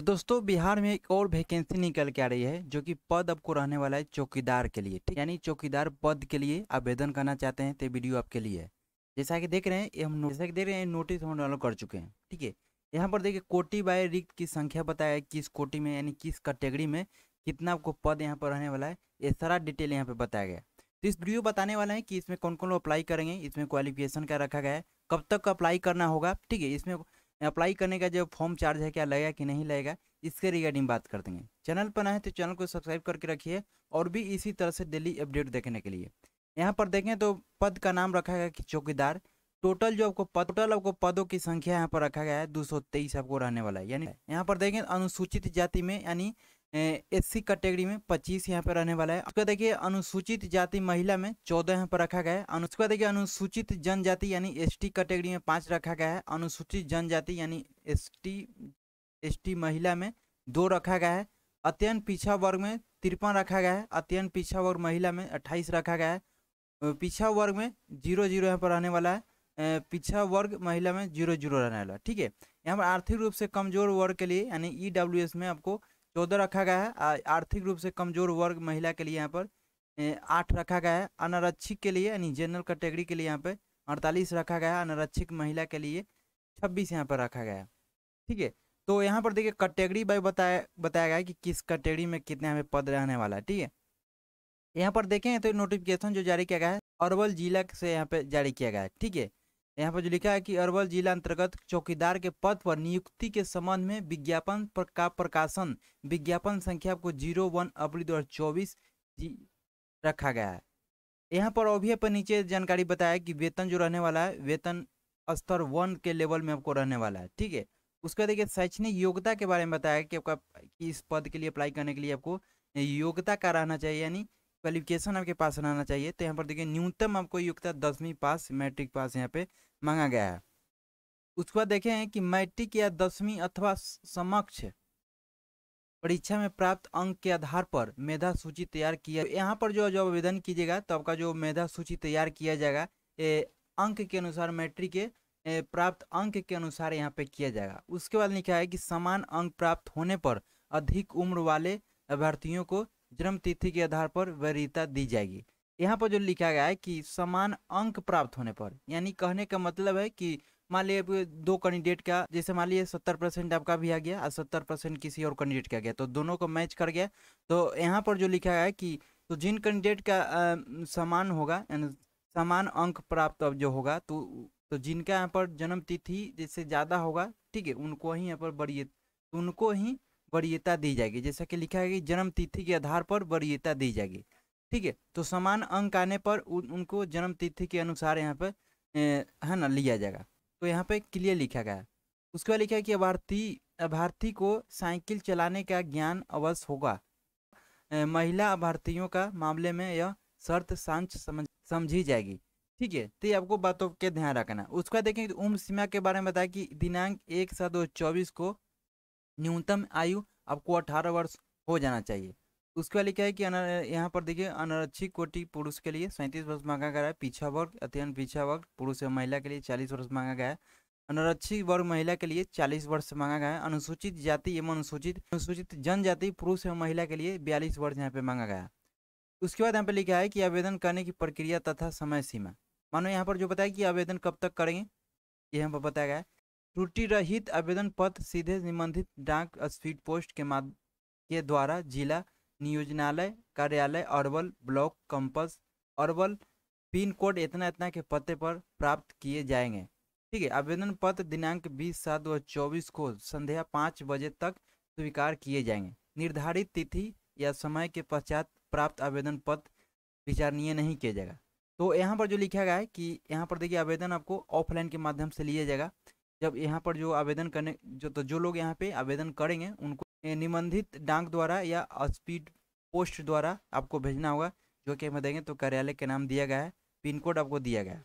तो दोस्तों बिहार में एक और वैकेंसी निकल के आ रही है जो कि पद आपको रहने वाला है चौकीदार के लिए ठीक यानी चौकीदार पद के लिए आवेदन करना चाहते हैं तो वीडियो आपके लिए जैसा कि देख रहे हैं ये हम जैसा कि देख रहे हैं नोटिस हम डाउनलोड कर चुके हैं ठीक है यहाँ पर देखिए कोटी बाय रिक्त की संख्या बताया है किस कोटी में यानी किस कैटेगरी में कितना आपको पद यहाँ पर रहने वाला है ये सारा डिटेल यहाँ पर बताया गया तो इस वीडियो बताने वाला है कि इसमें कौन कौन लोग अप्लाई करेंगे इसमें क्वालिफिकेशन क्या रखा गया है कब तक अप्लाई करना होगा ठीक है इसमें अप्लाई करने का जो फॉर्म चार्ज है क्या लगेगा कि नहीं लगेगा इसके रिगार्डिंग बात कर देंगे चैनल पर ना है तो चैनल को सब्सक्राइब करके रखिए और भी इसी तरह से डेली अपडेट देखने के लिए यहाँ पर देखें तो पद का नाम रखा गया कि चौकीदार टोटल जो आपको पद टोटल आपको पदों की संख्या यहाँ पर रखा गया है दो आपको रहने वाला है यानी यहाँ पर देखें अनुसूचित जाति में यानी एस सी कैटेगरी में पच्चीस यहाँ पर रहने वाला है उसका देखिए अनुसूचित जाति महिला में चौदह यहाँ पर रखा गया है उसका देखिए अनुसूचित जनजाति यानी एसटी कैटेगरी में पांच रखा गया है अनुसूचित जनजाति यानी एसटी एसटी महिला में दो रखा गया है अत्यंत पीछा वर्ग में तिरपन रखा गया है अत्यंत पीछा वर्ग महिला में अट्ठाईस रखा गया है पीछा वर्ग में जीरो जीरो यहाँ पर रहने वाला है पीछा वर्ग महिला में जीरो जीरो रहने वाला ठीक है यहाँ पर आर्थिक रूप से कमजोर वर्ग के लिए यानी ई e में आपको चौदह रखा गया है आर्थिक रूप से कमजोर वर्ग महिला के लिए यहाँ पर आठ रखा गया है अनारक्षित के लिए यानी जनरल कैटेगरी के लिए यहाँ पे अड़तालीस रखा गया है अनारक्षित महिला के लिए छब्बीस यहाँ पर रखा गया है ठीक है तो यहाँ पर देखिए कैटेगरी बाई बताया बताया गया है कि किस कैटेगरी में कितने हमें पद रहने वाला है ठीक है यहाँ पर देखें तो नोटिफिकेशन जो जारी किया गया है अरवल जिला से यहाँ पे जारी किया गया है ठीक है यहाँ पर जो लिखा है कि अरवल जिला अंतर्गत चौकीदार के पद पर नियुक्ति के संबंध में विज्ञापन का प्रकाशन विज्ञापन संख्या को जीरो वन अप्रैल दो जी रखा गया है यहाँ पर अभी पर नीचे जानकारी बताया कि वेतन जो रहने वाला है वेतन स्तर वन के लेवल में आपको रहने वाला है ठीक है उसके बाद देखिए शैक्षणिक योग्यता के बारे में बताया कि आपका कि इस पद के लिए अप्लाई करने के लिए आपको योग्यता का रहना चाहिए यानी क्वालिफिकेशन आपके पास रहना चाहिए तो यहाँ पर देखिए न्यूनतम आपको योग्यता दसवीं पास मैट्रिक पास यहाँ पे मांगा गया है उसके बाद देखे हैं कि मैट्रिक या दसवीं अथवा समक्ष परीक्षा में प्राप्त अंक के आधार पर मेधा सूची तैयार किया यहाँ पर जो जो आवेदन कीजिएगा तो आपका जो मेधा सूची तैयार किया जाएगा ये अंक के अनुसार मैट्रिक के प्राप्त अंक के अनुसार यहाँ पे किया जाएगा उसके बाद लिखा है कि समान अंक प्राप्त होने पर अधिक उम्र वाले अभ्यर्थियों को जन्म तिथि के आधार पर वरीयता दी जाएगी यहाँ पर जो लिखा गया है कि समान अंक प्राप्त होने पर यानी कहने का मतलब है कि मान लिए दो कैंडिडेट का जैसे मान लिए सत्तर परसेंट आपका भी आ गया और सत्तर परसेंट किसी और कैंडिडेट का गया तो दोनों को मैच कर गया तो यहाँ पर जो लिखा गया है कि तो जिन कैंडिडेट का आ, समान होगा यानी समान अंक प्राप्त अब जो होगा तो तो जिनका यहाँ पर जन्म तिथि जैसे ज़्यादा होगा ठीक है उनको ही यहाँ पर बढ़िए उनको ही वरीयता दी जाएगी जैसा कि लिखा है कि जन्म तिथि के आधार पर वरीयता दी जाएगी ठीक है तो समान अंक आने पर उन, उनको जन्म तिथि के अनुसार यहाँ पर है ना लिया जाएगा तो यहाँ पे क्लियर लिखा गया उसके बाद लिखा है कि अभार्थी अभार्थी को साइकिल चलाने का ज्ञान अवश्य होगा महिला अभार्थियों का मामले में यह शर्त सांच समझ समझी जाएगी ठीक है तो ये आपको बातों के ध्यान रखना उसके बाद देखें उम्र सीमा के बारे में बताया कि दिनांक एक सात दो चौबीस को न्यूनतम आयु आपको अठारह वर्ष हो जाना चाहिए उसके बाद क्या है कि यहाँ पर देखिए अनारक्षित कोटि पुरुष के लिए सैंतीस वर्ष मांगा गया है पीछा वर्ग अत्यंत पीछा वर्ग पुरुष एवं महिला के लिए चालीस वर्ष मांगा गया है अनारक्षित वर्ग महिला के लिए चालीस वर्ष मांगा गया है अनुसूचित जाति एवं अनुसूचित अनुसूचित जनजाति पुरुष एवं महिला के लिए बयालीस वर्ष यहाँ पे मांगा गया उसके बाद यहाँ पे लिखा है कि आवेदन करने की प्रक्रिया तथा समय सीमा मानो यहाँ पर जो बताया कि आवेदन कब तक करेंगे ये यहाँ पर बताया गया है त्रुटि रहित आवेदन पत्र सीधे निबंधित डाक स्पीड पोस्ट के माध्यम के द्वारा जिला नियोजनालय कार्यालय Arwal block campus Arwal pin code इतना इतना के पते पर प्राप्त किए जाएंगे ठीक है आवेदन पत्र दिनांक बीस सात दो चौबीस को संध्या पाँच बजे तक स्वीकार किए जाएंगे निर्धारित तिथि या समय के पश्चात प्राप्त आवेदन पत्र विचारणीय नहीं किया जाएगा तो यहाँ पर जो लिखा गया है कि यहाँ पर देखिए आवेदन आपको ऑफलाइन के माध्यम से लिया जाएगा जब यहाँ पर जो आवेदन करने जो तो जो लोग यहाँ पे आवेदन करेंगे उनको निबंधित डाक द्वारा या स्पीड पोस्ट द्वारा आपको भेजना होगा जो कि हमें देंगे तो कार्यालय के नाम दिया गया है पिन कोड आपको दिया गया है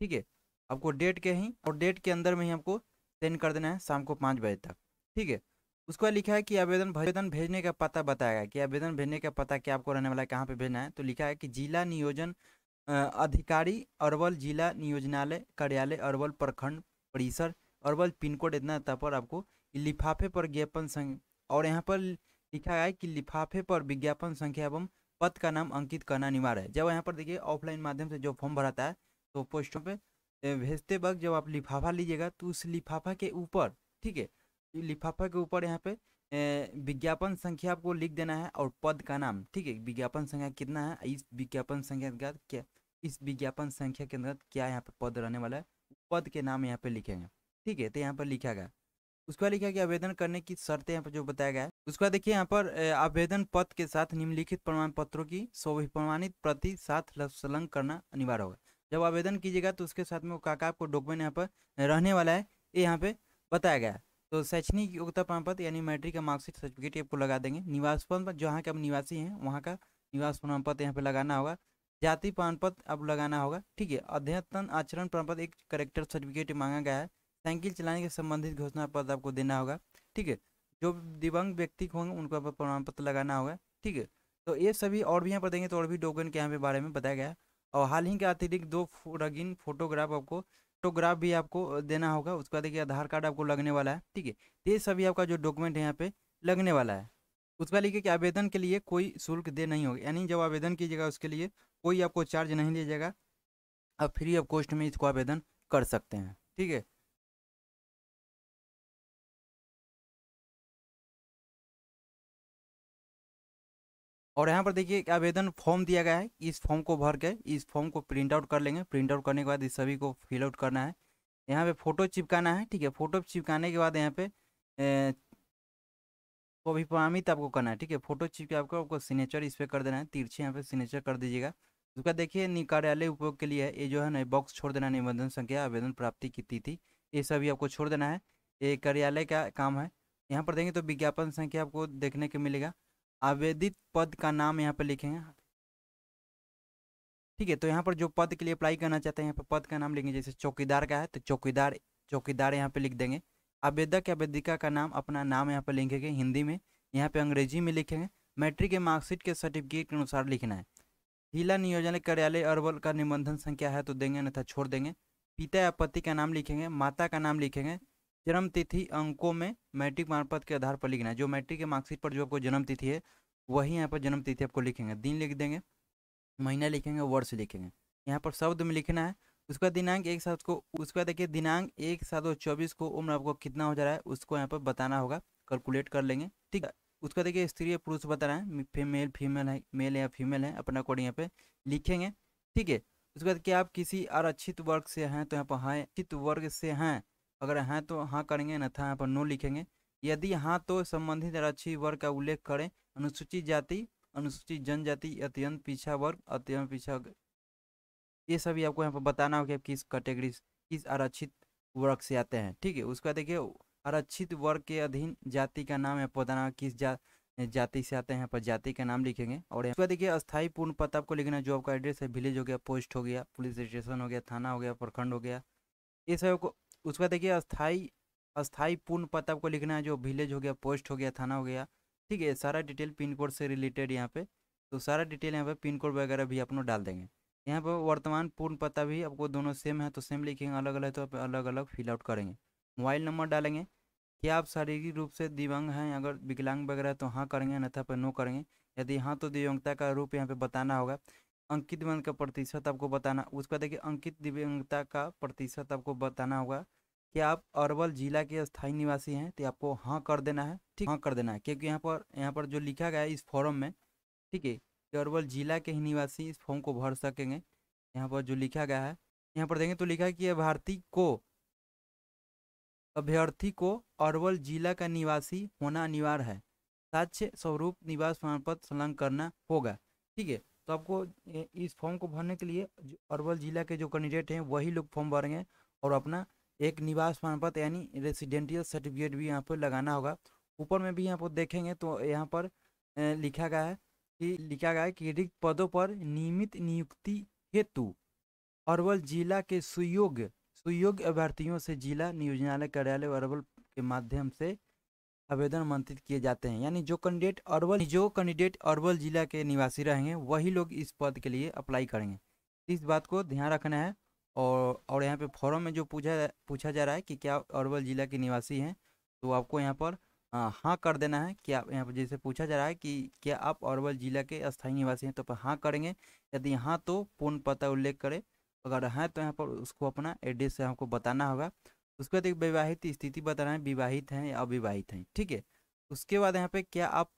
ठीक है आपको डेट के ही और डेट के अंदर में ही आपको सेंड कर देना है शाम को पाँच बजे तक ठीक है उसको लिखा है कि आवेदन आवेदन भेजने का पता बताया गया कि आवेदन भेजने का पता क्या आपको रहने वाला है कहाँ पर भेजना है तो लिखा है कि जिला नियोजन अधिकारी अरवल जिला नियोजनालय कार्यालय अरवल प्रखंड परिसर अर्बल पिन कोड इतना था पर आपको लिफाफे पर ज्ञापन संख्या और यहाँ पर लिखा है कि लिफाफे पर विज्ञापन संख्या एवं पद का नाम अंकित करना अनिवार्य है जब यहाँ पर देखिए ऑफलाइन माध्यम से जो फॉर्म भराता है तो पोस्टों पे भेजते वक्त जब आप लिफाफा लीजिएगा तो उस लिफाफा के ऊपर ठीक है तो लिफाफा के ऊपर यहाँ पे विज्ञापन संख्या आपको लिख देना है और पद का नाम ठीक है विज्ञापन संख्या कितना है इस विज्ञापन संख्या के अंतर्गत क्या इस विज्ञापन संख्या के अंतर्गत क्या यहाँ पे पद रहने वाला है पद के नाम यहाँ पे लिखेंगे ठीक है तो यहाँ पर लिखा गया उसके बाद लिखा कि आवेदन करने की शर्तें यहाँ पर जो बताया गया है उसके बाद देखिए यहाँ पर आवेदन पत्र के साथ निम्नलिखित प्रमाण पत्रों की सभी प्रमाणित प्रति साथ संलग्न करना अनिवार्य होगा जब आवेदन कीजिएगा तो उसके साथ में काका आपको डॉक्यूमेंट यहाँ पर रहने वाला है ये यहाँ पे बताया गया है तो शैक्षणिक योग्यता प्रमाण पत्र यानी मैट्रिक का मार्कशीट सर्टिफिकेट आपको लगा देंगे निवास प्रमाण पत्र जहाँ के आप निवासी हैं वहाँ का निवास प्रमाण पत्र यहाँ पे लगाना होगा जाति प्रमाण पत्र आप लगाना होगा ठीक है अध्यतन आचरण प्रमाण पत्र एक करेक्टर सर्टिफिकेट मांगा गया है साइकिल चलाने के संबंधित घोषणा पत्र आपको देना होगा ठीक है जो दिव्यांग व्यक्ति होंगे उनको प्रमाण पत्र लगाना होगा ठीक है तो ये सभी और भी यहाँ पर देंगे तो और भी डॉक्यूमेंट के यहाँ पे बारे में बताया गया और हाल ही के अतिरिक्त दो रगिन फोटोग्राफ आपको फोटोग्राफ भी आपको देना होगा उसके बाद देखिए आधार कार्ड आपको लगने वाला है ठीक है तो ये सभी आपका जो डॉक्यूमेंट है यहाँ पे लगने वाला है उसका लिखिए कि आवेदन के लिए कोई शुल्क दे नहीं होगा यानी जब आवेदन कीजिएगा उसके लिए कोई आपको चार्ज नहीं लिया जाएगा आप फ्री ऑफ कॉस्ट में इसको आवेदन कर सकते हैं ठीक है और यहाँ पर देखिए आवेदन फॉर्म दिया गया है इस फॉर्म को भर के इस फॉर्म को प्रिंट आउट कर लेंगे प्रिंट आउट करने के बाद इस सभी को फिल आउट करना है यहाँ पे फोटो चिपकाना है ठीक है फोटो चिपकाने के बाद यहाँ पे को भी प्रमाणित आपको करना है ठीक है फोटो चिपके आपको आपको सिग्नेचर इस पर कर देना है तिरछे यहाँ पे सिग्नेचर कर दीजिएगा उसका देखिए कार्यालय उपयोग के लिए ये जो है ना बॉक्स छोड़ देना निबंधन संख्या आवेदन प्राप्ति की तिथि ये सभी आपको छोड़ देना है ये कार्यालय का काम है यहाँ पर देंगे तो विज्ञापन संख्या आपको देखने को मिलेगा आवेदित पद का नाम यहाँ पर लिखेंगे ठीक है तो यहाँ पर जो पद के लिए अप्लाई करना चाहते हैं यहाँ पर पद का नाम लिखेंगे जैसे चौकीदार का है तो चौकीदार चौकीदार यहाँ पे लिख देंगे आवेदक आवेदिका का नाम अपना नाम यहाँ पर लिखेंगे हिंदी में यहाँ पे अंग्रेजी में लिखेंगे मैट्रिक के मार्कशीट के सर्टिफिकेट के अनुसार लिखना है जिला नियोजन कार्यालय अरवल का निबंधन संख्या है तो देंगे अन्यथा छोड़ देंगे पिता या पति का नाम लिखेंगे माता का नाम लिखेंगे जन्म तिथि अंकों में मैट्रिक मानपत्र के आधार पर लिखना है जो मैट्रिक के मार्कशीट पर जो आपको जन्म तिथि है वही यहाँ पर जन्म तिथि आपको लिखेंगे दिन लिख देंगे महीना लिखेंगे वर्ष लिखेंगे यहाँ पर शब्द में लिखना है उसका दिनांक एक साथ को उसका देखिए दिनांक एक सात और चौबीस को उम्र आपको कितना हो जा रहा है उसको यहाँ पर बताना होगा कैलकुलेट कर लेंगे ठीक है उसका देखिए स्त्री पुरुष बता रहे हैं फीमेल फीमेल है मेल या फीमेल है अपने अकॉर्डिंग यहाँ पे लिखेंगे ठीक है उसके बाद क्या आप किसी अरक्षित वर्ग से हैं तो यहाँ पर हाँ आरक्षित वर्ग से हैं अगर हैं हाँ तो हाँ करेंगे न था पर नो लिखेंगे यदि हाँ तो संबंधित आरक्षी वर्ग का उल्लेख करें अनुसूचित जाति अनुसूचित जनजाति अत्यंत पीछा वर्ग अत्यंत पीछा ये सभी आपको यहाँ पर बताना होगा कि किस कैटेगरी किस आरक्षित वर्ग से आते हैं ठीक है उसका देखिए आरक्षित वर्ग के अधीन जाति का नाम है पौधाना किस जा जाति से आते हैं यहाँ पर जाति का नाम लिखेंगे और उसका देखिए अस्थायी पूर्ण पता आपको लिखना जो आपका एड्रेस है विलेज हो गया पोस्ट हो गया पुलिस स्टेशन हो गया थाना हो गया प्रखंड हो गया ये सब को उसके बाद देखिए अस्थाई अस्थाई पूर्ण पता आपको लिखना है जो विलेज हो गया पोस्ट हो गया थाना हो गया ठीक है सारा डिटेल पिन कोड से रिलेटेड यहाँ पे तो सारा डिटेल यहाँ पे पिन कोड वगैरह भी अपनों डाल देंगे यहाँ पर वर्तमान पूर्ण पता भी आपको दोनों सेम है तो सेम लिखेंगे अलग अलग तो आप अलग अलग फिलआउट करेंगे मोबाइल नंबर डालेंगे क्या आप शारीरिक रूप से दिव्यांग हैं अगर विकलांग वगैरह तो हाँ करेंगे अन्यथा पर नो करेंगे यदि हाँ तो दिव्यांगता का रूप यहाँ पे बताना होगा अंकित दिव्यांग का प्रतिशत आपको बताना उसका देखिए अंकित दिव्यांगता का प्रतिशत आपको बताना होगा कि आप अरवल जिला के स्थायी निवासी हैं तो आपको हाँ कर देना है ठीक हाँ कर देना है क्योंकि यहाँ पर यहाँ पर जो लिखा गया है इस फॉर्म में ठीक है कि अरवल जिला के ही निवासी इस फॉर्म को भर सकेंगे यहाँ पर जो लिखा गया है यहाँ पर देखें तो लिखा है कि अभ्यर्थी को अभ्यर्थी को अरवल जिला का निवासी होना अनिवार्य है साक्ष्य स्वरूप निवास प्रमाण पत्र संलग्न करना होगा ठीक है तो आपको इस फॉर्म को भरने के लिए अरवल जिला के जो कैंडिडेट हैं वही लोग फॉर्म भरेंगे और अपना एक निवास प्रमाण पत्र यानी रेसिडेंटियल सर्टिफिकेट भी यहाँ पर लगाना होगा ऊपर में भी यहाँ पर देखेंगे तो यहाँ पर लिखा गया है कि लिखा गया है कि रिक्त पदों पर नियमित नियुक्ति हेतु अरवल जिला के सुयोग्य सुयोग्य अभ्यर्थियों से जिला नियोजनालय कार्यालय अरवल के माध्यम से आवेदन मंत्रित किए जाते हैं यानी जो कैंडिडेट अरवल जो कैंडिडेट अरवल जिला के निवासी रहेंगे वही लोग इस पद के लिए अप्लाई करेंगे इस बात को ध्यान रखना है और और यहाँ पे फॉरम में जो पूछा पूछा जा रहा है कि क्या अरवल जिला के निवासी हैं तो आपको यहाँ पर हाँ कर देना है कि आप यहाँ पर जैसे पूछा जा रहा है कि क्या आप अरवल जिला के स्थायी निवासी हैं तो पर हाँ करेंगे यदि हाँ तो पूर्ण पता उल्लेख करें अगर हैं तो यहाँ पर उसको अपना एड्रेस हमको बताना होगा उसके बाद एक विवाहित स्थिति बता रहे हैं विवाहित हैं या अविवाहित हैं ठीक है उसके बाद यहाँ पे क्या आप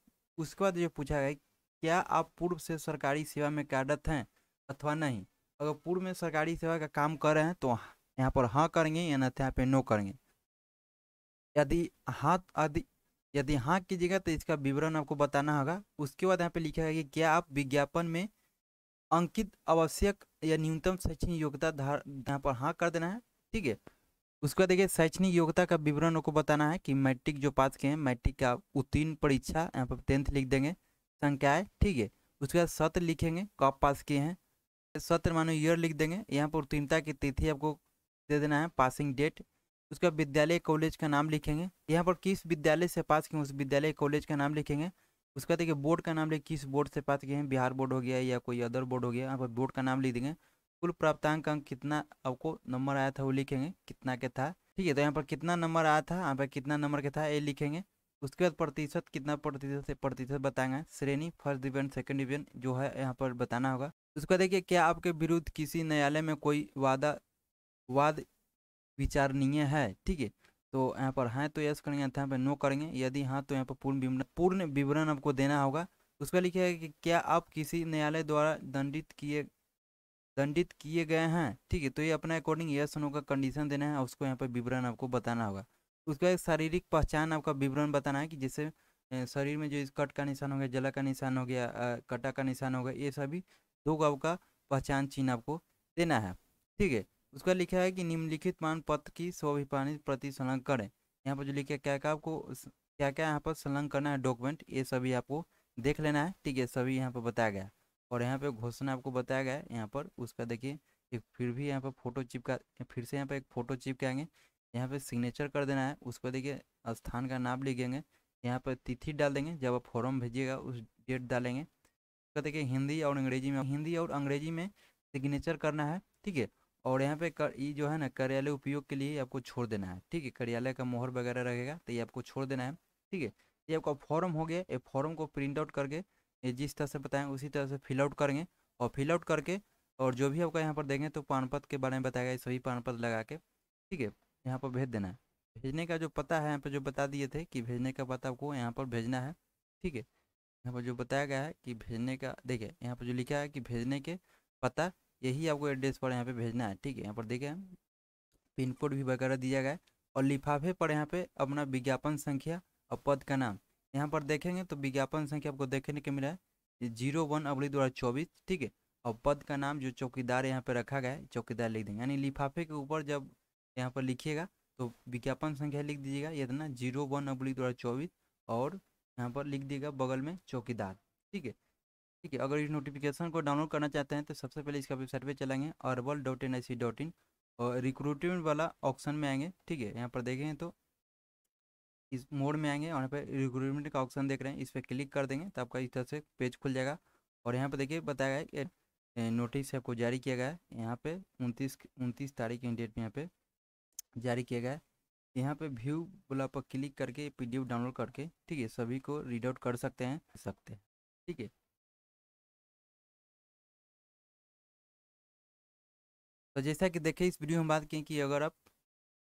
उसके बाद जो पूछा गया क्या आप पूर्व से सरकारी सेवा में कार्यरत हैं अथवा नहीं अगर पूर्व में सरकारी सेवा का काम कर रहे हैं तो यहाँ पर हाँ करेंगे या ना यहाँ पे नो करेंगे यदि हाँ यदि यदि हाँ कीजिएगा तो इसका विवरण आपको बताना होगा उसके बाद यहाँ पे लिखा है कि क्या आप विज्ञापन में अंकित आवश्यक या न्यूनतम शैक्षणिक योग्यता यहाँ पर हाँ कर देना है ठीक है उसके बाद देखिए शैक्षणिक योग्यता का विवरण को बताना है कि मैट्रिक जो पास किए हैं मैट्रिक का उत्तीर्ण परीक्षा यहाँ पर टेंथ लिख देंगे है ठीक है उसके बाद सत्र लिखेंगे कब पास किए हैं सत्र मानो ईयर लिख देंगे यहाँ पर उत्तीर्णता की तिथि आपको दे देना है पासिंग डेट बाद विद्यालय कॉलेज का नाम लिखेंगे यहाँ पर किस विद्यालय से पास किए उस विद्यालय कॉलेज का नाम लिखेंगे उसका देखिए बोर्ड का नाम लिख किस बोर्ड से पास किए हैं बिहार बोर्ड हो गया या कोई अदर बोर्ड हो गया यहाँ पर बोर्ड का नाम लिख देंगे कुल प्राप्तांक अंक कितना आपको नंबर आया था वो लिखेंगे कितना के था ठीक है तो यहाँ पर कितना नंबर आया था यहाँ पर कितना नंबर के था ये लिखेंगे उसके बाद प्रतिशत कितना प्रतिशत से प्रतिशत बताएंगे श्रेणी फर्स्ट डिवीजन सेकंड डिवीजन जो है यहाँ पर बताना होगा उसके बाद देखिए क्या आपके विरुद्ध किसी न्यायालय में कोई वादा वाद विचारणीय है ठीक है तो यहाँ पर हाँ तो यस करेंगे यहाँ पर नो करेंगे यदि हाँ तो यहाँ पर पूर्ण विवरण पूर्ण विवरण आपको देना होगा उसका पर लिखा है कि क्या आप किसी न्यायालय द्वारा दंडित किए दंडित किए गए हैं ठीक है तो ये अपने अकॉर्डिंग यस नो का कंडीशन देना है उसको यहाँ पर विवरण आपको बताना होगा उसका एक शारीरिक पहचान आपका विवरण बताना है कि जैसे शरीर में जो इस कट का निशान हो गया जला का निशान हो गया कटा का निशान हो गया ये सभी दो गाँव का पहचान चिन्ह आपको देना है ठीक है उसका लिखा है कि निम्नलिखित मान पत्र की स्वाभिमानित प्रति संलग्न करें यहाँ पर जो लिखा क्या क्या आपको क्या क्या यहाँ पर संलग्न करना है डॉक्यूमेंट ये सभी आपको देख लेना है ठीक है सभी यहाँ पर बताया गया और यहाँ पे घोषणा आपको बताया गया है यहाँ पर उसका देखिए एक फिर भी यहाँ पर फोटो चिपका फिर से यहाँ पर एक फोटो चिप आएंगे यहाँ पे सिग्नेचर कर देना है उस पर देखिए स्थान का नाम लिखेंगे यहाँ पर तिथि डाल देंगे जब आप फॉर्म भेजिएगा उस डेट डालेंगे उसका देखिए हिंदी और अंग्रेजी में हिंदी और अंग्रेजी में सिग्नेचर करना है ठीक है और यहाँ पे कर ये जो है ना कार्यालय उपयोग के लिए आपको छोड़ देना है ठीक है कार्यालय का मोहर वगैरह रहेगा तो ये आपको छोड़ देना है ठीक है ये आपका फॉर्म हो गया ये फॉर्म को प्रिंट आउट करके ये जिस तरह से बताएं उसी तरह से फिल आउट करेंगे और फिल आउट करके और जो भी आपका यहाँ पर देंगे तो पानपत के बारे में बताया गया सभी पानपत लगा के ठीक है यहाँ पर भेज देना है भेजने का जो पता है यहाँ पर जो बता दिए थे कि भेजने का पता आपको यहाँ पर भेजना है ठीक है यहाँ पर जो बताया गया है कि भेजने का देखिए यहाँ पर जो लिखा है कि भेजने के पता यही आपको एड्रेस पर यहाँ पर भेजना है ठीक है यहाँ पर देखें पिन कोड भी वगैरह दिया गया है और लिफाफे पर यहाँ पर अपना विज्ञापन संख्या और पद का नाम यहाँ पर देखेंगे तो विज्ञापन संख्या आपको देखने को मिला है जीरो वन अवली दो चौबीस ठीक है और पद का नाम जो चौकीदार यहाँ पर रखा गया है चौकीदार लिख देंगे यानी लिफाफे के ऊपर जब यहाँ पर लिखिएगा तो विज्ञापन संख्या लिख दीजिएगा ये जीरो वन अबली दो चौबीस और यहाँ पर लिख दिएगा बगल में चौकीदार ठीक है ठीक है अगर इस नोटिफिकेशन को डाउनलोड करना चाहते हैं तो सबसे पहले इसका वेबसाइट पे चलेंगे अरबल dot N I C dot in और रिक्रूटमेंट वाला ऑप्शन में आएंगे ठीक है यहाँ पर देखेंगे तो इस मोड में आएंगे और यहाँ पर रिक्रूटमेंट का ऑप्शन देख रहे हैं इस पर क्लिक कर देंगे तो आपका इस तरह से पेज खुल जाएगा और यहाँ पर देखिए बताया गया कि नोटिस आपको जारी किया गया है यहाँ पे उनतीस उनतीस तारीख की डेट में यहाँ पे जारी किया गया है यहाँ पे व्यू बोला पर क्लिक करके पी डाउनलोड करके ठीक है सभी को रीड आउट कर सकते हैं सकते हैं ठीक है तो जैसा कि देखें इस वीडियो में बात की कि अगर आप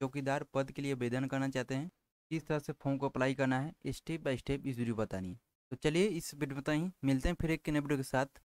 चौकीदार पद के लिए आवेदन करना चाहते हैं किस तरह से फॉर्म को अप्लाई करना है स्टेप बाय स्टेप इस वीडियो बतानी है तो चलिए इस वीडियो बताइए मिलते हैं फिर एक नए वीडियो के साथ